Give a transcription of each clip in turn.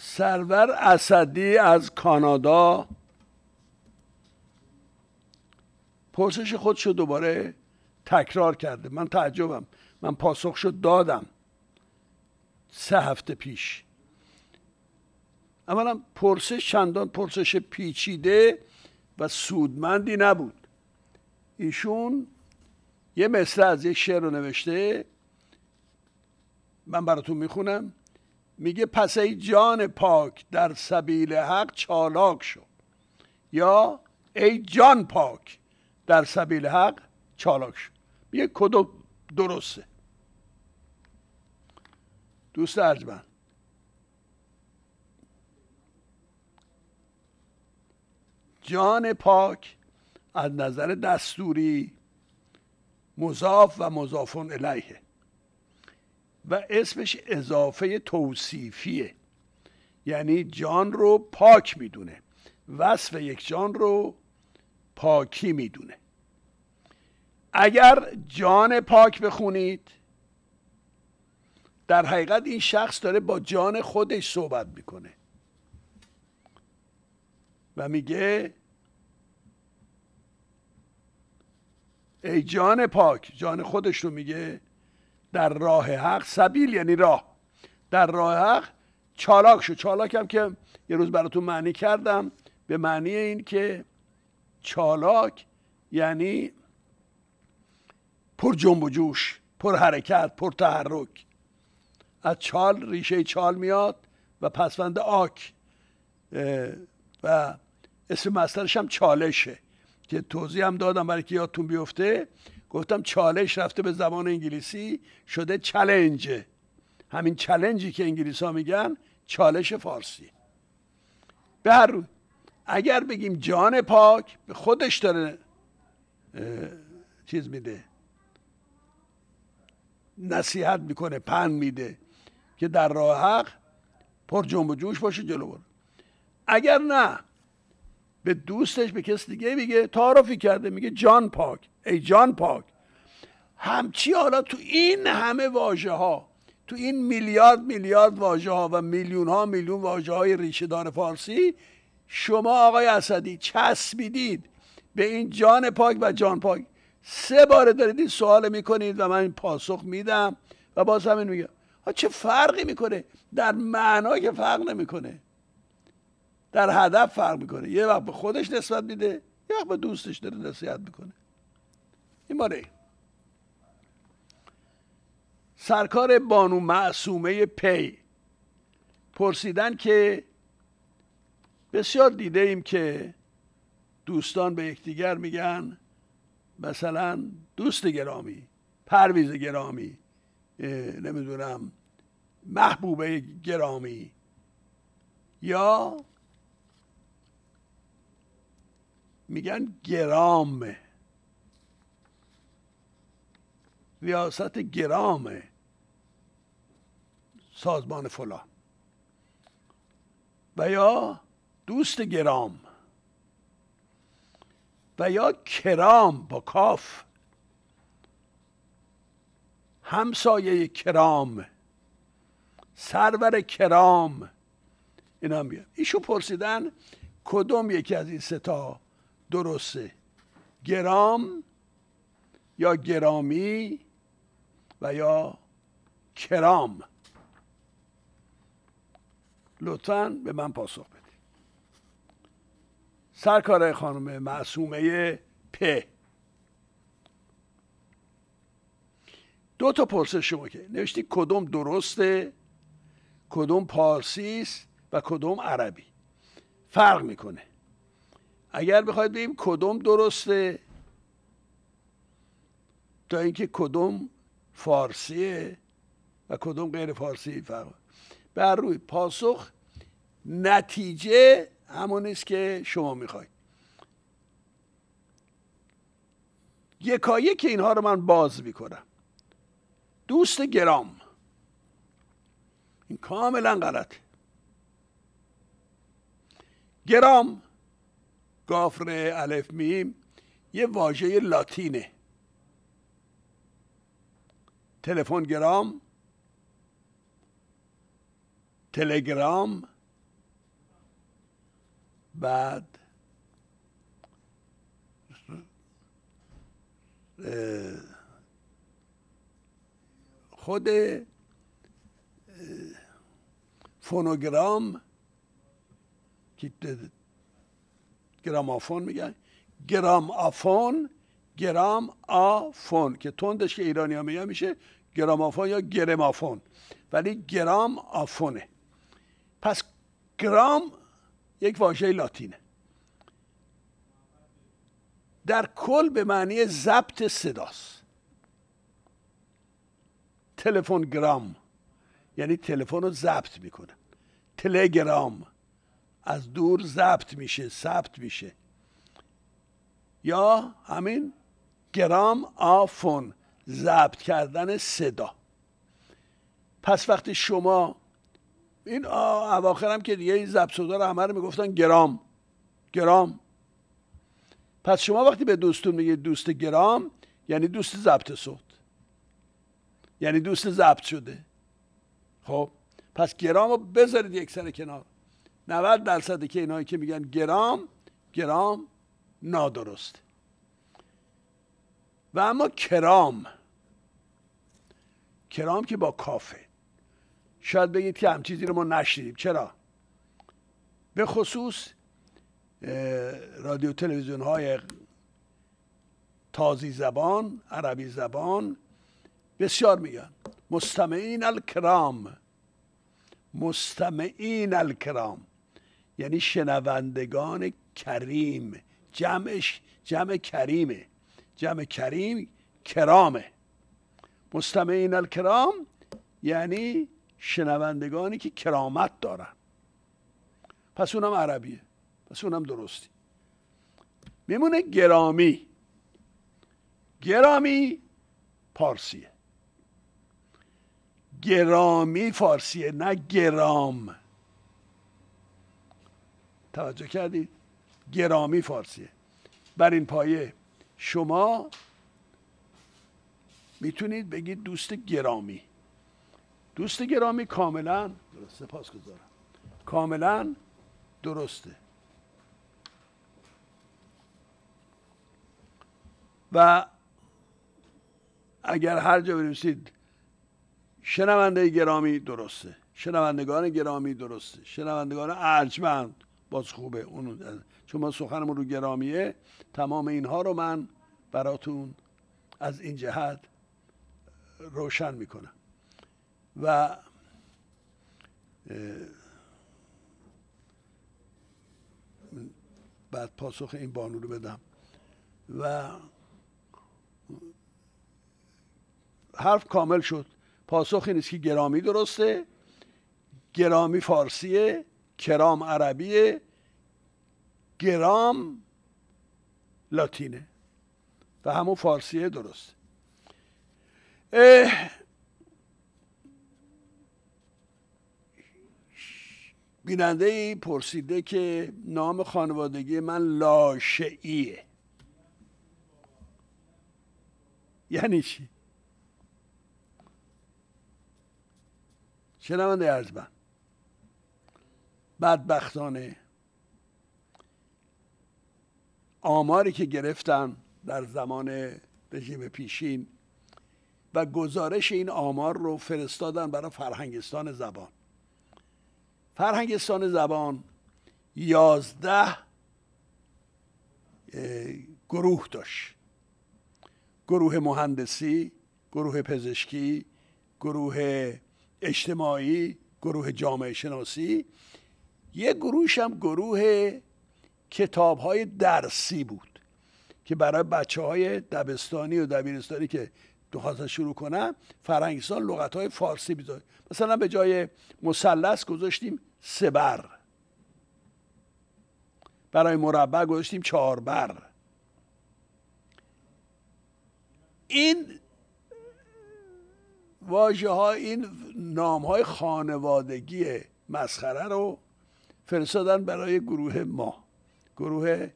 سرور اسدی از کانادا پرسش خودش رو دوباره تکرار کرده من تعجبم من پاسخش رو دادم سه هفته پیش اولا پرسش چندان پرسش پیچیده و سودمندی نبود ایشون یه مثل از یک شعر رو نوشته من براتون میخونم میگه پس ای جان پاک در سبیل حق چالاک شو یا ای جان پاک در سبیل حق چالاک شو میگه کدو درسته دوست ارجمند جان پاک از نظر دستوری مضاف و مضافون الیه و اسمش اضافه توصیفیه یعنی جان رو پاک میدونه وصف یک جان رو پاکی میدونه اگر جان پاک بخونید در حقیقت این شخص داره با جان خودش صحبت میکنه و میگه ای جان پاک جان خودش رو میگه در راه حق سبیل یعنی راه در راه حق چالاک شو چالاکم که یه روز براتون معنی کردم به معنی این که چالاک یعنی پر جنب و جوش پر حرکت پر تحرک از چال ریشه چال میاد و پسوند آک و اسم مسترش هم چالشه که توضیح هم دادم برای که یادتون بیفته گفتم چالش رفته به زبان انگلیسی شده چلنج همین چلنجی که انگلیس ها میگن چالش فارسی به هر روی اگر بگیم جان پاک به خودش داره چیز میده نصیحت میکنه پن میده که در راه حق پر جنب و جوش باشه جلو برو اگر نه به دوستش به کس دیگه میگه تعارفی کرده میگه جان پاک ای جان پاک همچی حالا تو این همه واژه ها تو این میلیارد میلیارد واژه ها و میلیون ها میلیون واژه های ریشه دار فارسی شما آقای اسدی چسبیدید به این جان پاک و جان پاک سه بار دارید این سوال میکنید و من پاسخ میدم و باز همین میگم ها چه فرقی میکنه در معنا که فرق نمیکنه در هدف فرق میکنه یه وقت به خودش نسبت میده یه وقت به دوستش داره نصیحت میکنه این باره سرکار بانو معصومه پی پرسیدن که بسیار دیده ایم که دوستان به یکدیگر میگن مثلا دوست گرامی پرویز گرامی نمیدونم محبوبه گرامی یا میگن گرامه ریاست گرام سازمان فلان و یا دوست گرام و یا کرام با کاف همسایه کرام سرور کرام اینا میگن ایشو پرسیدن کدوم یکی از این ستا درسته گرام یا گرامی و یا کرام لطفا به من پاسخ بدید سرکار خانم معصومه پ دو تا پرسش شما که نوشتی کدوم درسته کدوم پارسی است و کدوم عربی فرق میکنه اگر بخواید بگیم کدوم درسته تا اینکه کدوم فارسیه و کدوم غیر فارسی فرق بر روی پاسخ نتیجه همون است که شما میخواید یکایی که اینها رو من باز میکنم دوست گرام این کاملا غلط گرام گافر الف میم یه واژه لاتینه تلفنگرام تلگرام بعد خود فونوگرام که گرامافون میگن گرامافون گرام آفون که تندش که ایرانی ها میگن میشه آفون یا گرمافون ولی گرام آفونه پس گرام یک واژه لاتینه در کل به معنی ضبط صداست تلفن گرام یعنی تلفن رو ضبط میکنه تلگرام از دور ضبط میشه ثبت میشه یا همین گرام آفون ضبط کردن صدا پس وقتی شما این اواخر که دیگه این ضبط صدا رو همه رو میگفتن گرام گرام پس شما وقتی به دوستون میگه دوست گرام یعنی دوست ضبط صوت یعنی دوست ضبط شده خب پس گرام رو بذارید یک سر کنار 90 درصد که اینایی که میگن گرام گرام نادرسته و اما کرام کرام که با کافه شاید بگید که هم چیزی رو ما نشنیدیم چرا به خصوص رادیو تلویزیون های تازی زبان عربی زبان بسیار میگن مستمعین الکرام مستمعین الکرام یعنی شنوندگان کریم جمعش جمع کریمه جمع کریم کرامه مستمعین الکرام یعنی شنوندگانی که کرامت دارن پس اونم عربیه پس اونم درستی میمونه گرامی گرامی پارسیه گرامی فارسیه نه گرام توجه کردید گرامی فارسیه بر این پایه شما میتونید بگید دوست گرامی دوست گرامی کاملا درسته پاس کاملا درسته و اگر هر جا بنویسید شنونده گرامی درسته شنوندگان گرامی درسته شنوندگان ارجمند باز خوبه اونو چون ما سخنمون رو گرامیه تمام اینها رو من براتون از این جهت روشن میکنم و بعد پاسخ این بانو رو بدم و حرف کامل شد پاسخ این است که گرامی درسته گرامی فارسیه کرام عربیه گرام لاتینه و همون فارسیه درست بیننده ای پرسیده که نام خانوادگی من لاشعیه یعنی چی؟ شنونده ارزبن؟ بدبختانه آماری که گرفتم در زمان رژیم پیشین و گزارش این آمار رو فرستادن برای فرهنگستان زبان فرهنگستان زبان یازده گروه داشت گروه مهندسی گروه پزشکی گروه اجتماعی گروه جامعه شناسی یک گروهش هم گروه کتاب های درسی بود که برای بچه های دبستانی و دبیرستانی که دخواستن شروع کنن فرنگستان لغت های فارسی بیدار مثلا به جای مثلث گذاشتیم سبر برای مربع گذاشتیم چهاربر این واژه ها این نام های خانوادگی مسخره رو فرستادن برای گروه ما گروه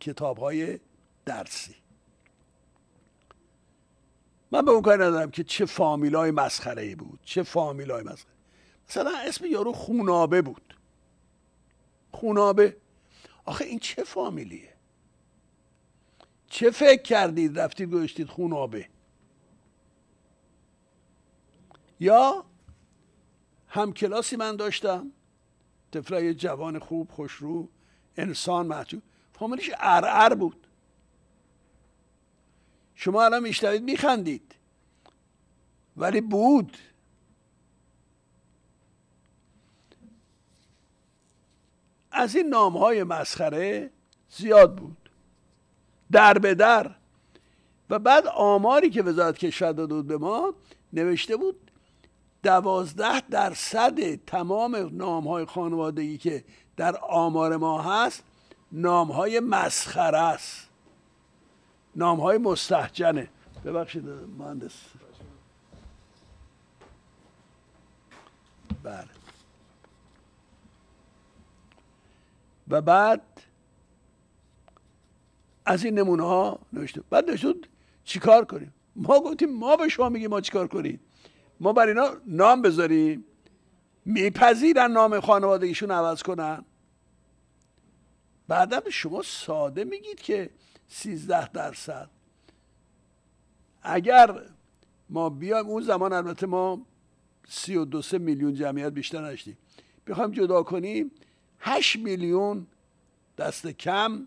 کتاب های درسی من به اون کار ندارم که چه فامیلای مسخره ای بود چه های مسخره مثلا اسم یارو خونابه بود خونابه آخه این چه فامیلیه چه فکر کردید رفتید گذاشتید خونابه یا همکلاسی من داشتم طفلای جوان خوب خوشرو انسان محجوب فامیلش ارعر بود شما الان میشنوید میخندید ولی بود از این نام های مسخره زیاد بود در به در و بعد آماری که وزارت کشور داده بود به ما نوشته بود دوازده درصد تمام نام های خانوادگی که در آمار ما هست نام های مسخره است نام های مستحجنه ببخشید مهندس بله و بعد از این نمونه ها نوشته بعد چیکار کنیم ما گفتیم ما به شما میگیم ما چیکار کنیم ما بر اینا نام بذاریم میپذیرن نام خانواده ایشون عوض کنن بعدم شما ساده میگید که 13 درصد اگر ما بیایم اون زمان البته ما و سه میلیون جمعیت بیشتر نشدیم بخوایم جدا کنیم 8 میلیون دست کم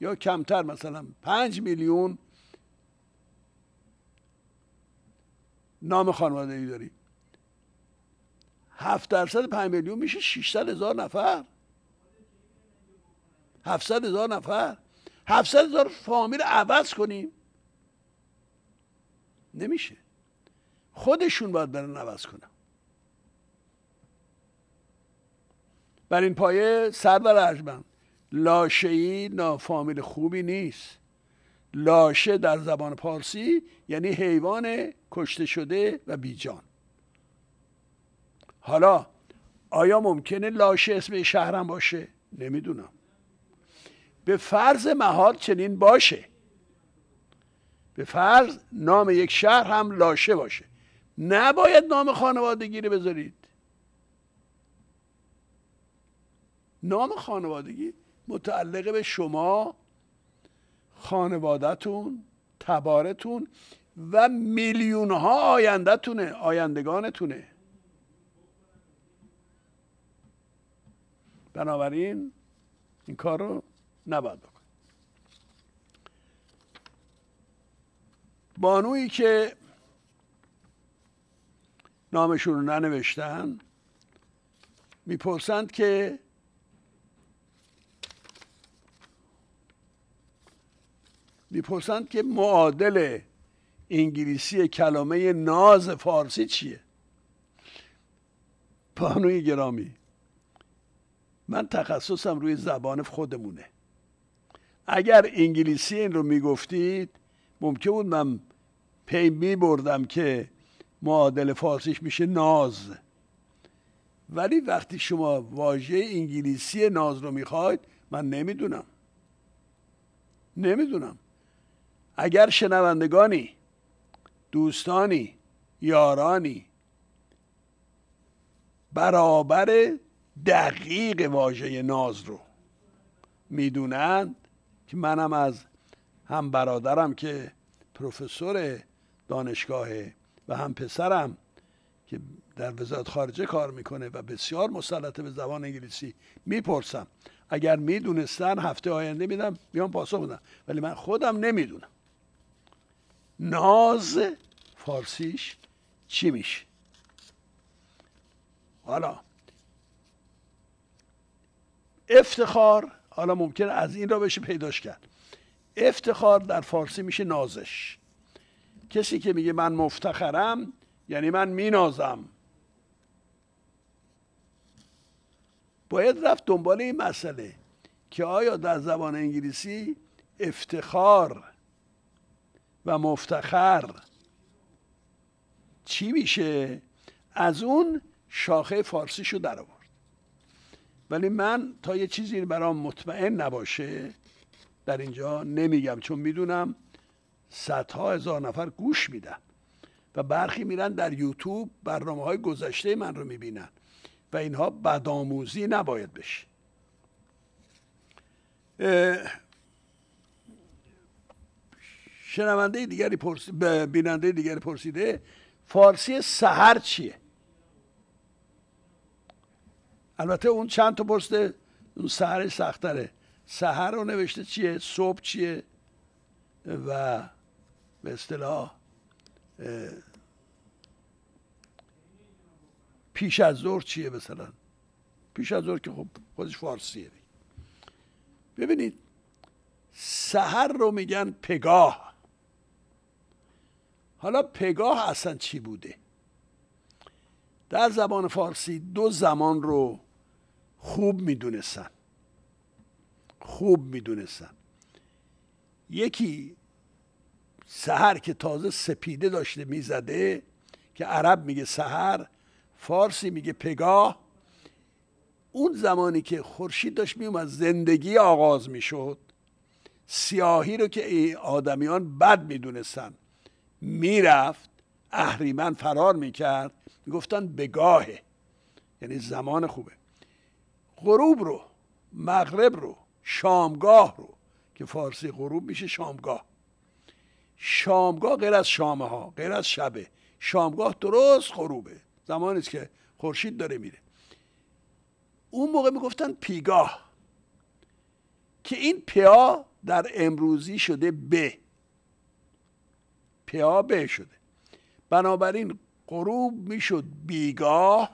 یا کمتر مثلا 5 میلیون نام خانوادگی داری 7 درصد 5 میلیون میشه 600 هزار نفر 700 هزار نفر 700 هزار فامیل عوض کنیم نمیشه خودشون باید برن عوض کنن بر این پایه سرور ارجمند لاشهای نافامیل خوبی نیست لاشه در زبان پارسی یعنی حیوان کشته شده و بیجان حالا آیا ممکنه لاشه اسم شهرم باشه؟ نمیدونم به فرض محال چنین باشه به فرض نام یک شهر هم لاشه باشه نباید نام خانوادگی رو بذارید نام خانوادگی متعلقه به شما خانوادهتون تبارتون و میلیون ها آیندهتونه آیندگانتونه بنابراین این کار رو نباید بکن بانویی که نامشون رو ننوشتن میپرسند که میپرسند که معادل انگلیسی کلمه ناز فارسی چیه پانوی گرامی من تخصصم روی زبان خودمونه اگر انگلیسی این رو میگفتید ممکن بود من پی می بردم که معادل فارسیش میشه ناز ولی وقتی شما واژه انگلیسی ناز رو میخواید من نمیدونم نمیدونم اگر شنوندگانی دوستانی یارانی برابر دقیق واژه ناز رو میدونند که منم از هم برادرم که پروفسور دانشگاه و هم پسرم که در وزارت خارجه کار میکنه و بسیار مسلطه به زبان انگلیسی میپرسم اگر میدونستن هفته آینده میدم بیان پاسخ بدم ولی من خودم نمیدونم ناز فارسیش چی میشه حالا افتخار حالا ممکن از این را بشه پیداش کرد افتخار در فارسی میشه نازش کسی که میگه من مفتخرم یعنی من نازم باید رفت دنبال این مسئله که آیا در زبان انگلیسی افتخار و مفتخر چی میشه از اون شاخه فارسی شو در آورد ولی من تا یه چیزی برام مطمئن نباشه در اینجا نمیگم چون میدونم صدها هزار نفر گوش میدن و برخی میرن در یوتیوب برنامه های گذشته من رو میبینن و اینها بدآموزی نباید بشه شنونده دیگری پرسی... بیننده دیگری پرسیده فارسی سحر چیه البته اون چند تا پرسیده اون سهر سختره سحر رو نوشته چیه صبح چیه و به اصطلاح پیش از ظهر چیه مثلا پیش از ظهر که خب خودش فارسیه ببینید سحر رو میگن پگاه حالا پگاه اصلا چی بوده در زبان فارسی دو زمان رو خوب میدونستن خوب میدونستن یکی سهر که تازه سپیده داشته میزده که عرب میگه سهر فارسی میگه پگاه اون زمانی که خورشید داشت میومد زندگی آغاز میشد سیاهی رو که آدمیان بد میدونستن میرفت اهریمن فرار میکرد میگفتن بگاهه یعنی زمان خوبه غروب رو مغرب رو شامگاه رو که فارسی غروب میشه شامگاه شامگاه غیر از شامه ها غیر از شبه شامگاه درست غروبه زمانی است که خورشید داره میره اون موقع میگفتن پیگاه که این پیا در امروزی شده به به شده بنابراین غروب میشد بیگاه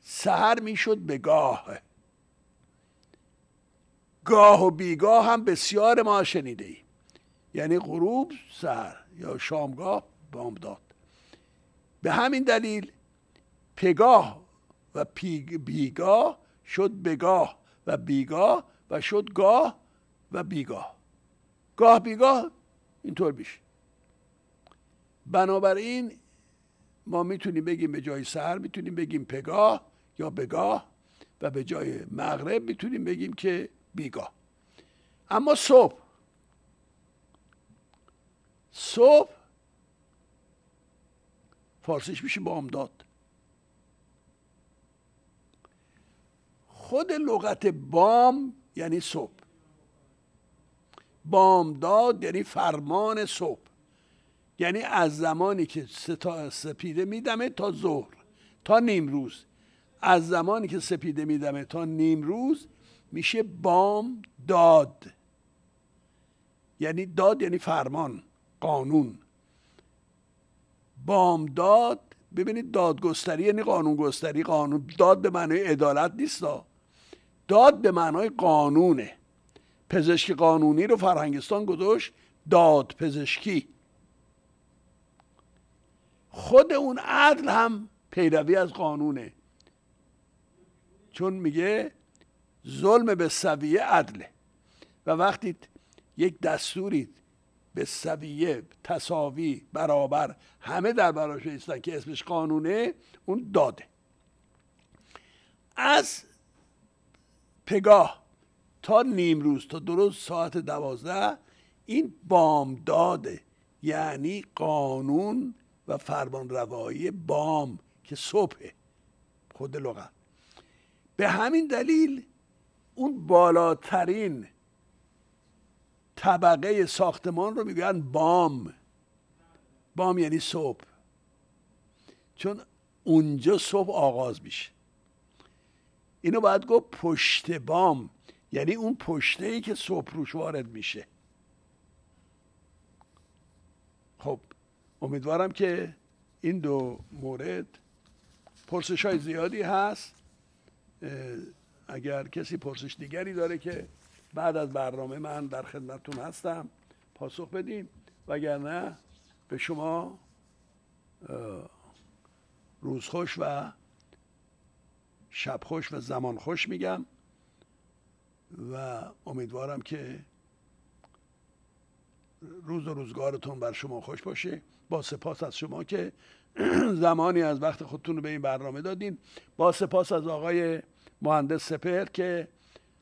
سهر میشد به گاه گاه و بیگاه هم بسیار ما شنیده ای. یعنی غروب سهر یا شامگاه بامداد به همین دلیل پگاه و بیگاه شد بگاه و بیگاه و شد گاه و بیگاه گاه بیگاه اینطور میشه بنابراین ما میتونیم بگیم به جای سهر میتونیم بگیم پگاه یا بگاه و به جای مغرب میتونیم بگیم که بیگاه اما صبح صبح فارسیش میشه بامداد خود لغت بام یعنی صبح بامداد یعنی فرمان صبح یعنی از زمانی که سپیده میدمه تا ظهر تا نیم روز از زمانی که سپیده میدمه تا نیم روز میشه بام داد یعنی داد یعنی فرمان قانون داد ببینید دادگستری یعنی قانون گستری قانون داد به معنای عدالت نیست داد به معنای قانونه پزشکی قانونی رو فرهنگستان گذاشت داد پزشکی خود اون عدل هم پیروی از قانونه چون میگه ظلم به سویه عدله و وقتی یک دستوری به سویه تصاوی برابر همه در براش ایستن که اسمش قانونه اون داده از پگاه تا نیم روز تا درست ساعت دوازده این بامداده یعنی قانون و فرمان روایی بام که صبح خود لغت به همین دلیل اون بالاترین طبقه ساختمان رو میگن بام بام یعنی صبح چون اونجا صبح آغاز میشه اینو باید گفت پشت بام یعنی اون پشته ای که صبح روش وارد میشه خب امیدوارم که این دو مورد پرسش های زیادی هست اگر کسی پرسش دیگری داره که بعد از برنامه من در خدمتتون هستم پاسخ بدیم وگرنه به شما روز خوش و شب خوش و زمان خوش میگم و امیدوارم که روز و روزگارتون بر شما خوش باشه با سپاس از شما که زمانی از وقت خودتون رو به این برنامه دادین با سپاس از آقای مهندس سپر که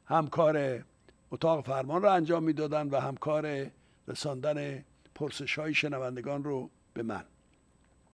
همکار اتاق فرمان رو انجام میدادن و همکار رساندن پرسش های شنوندگان رو به من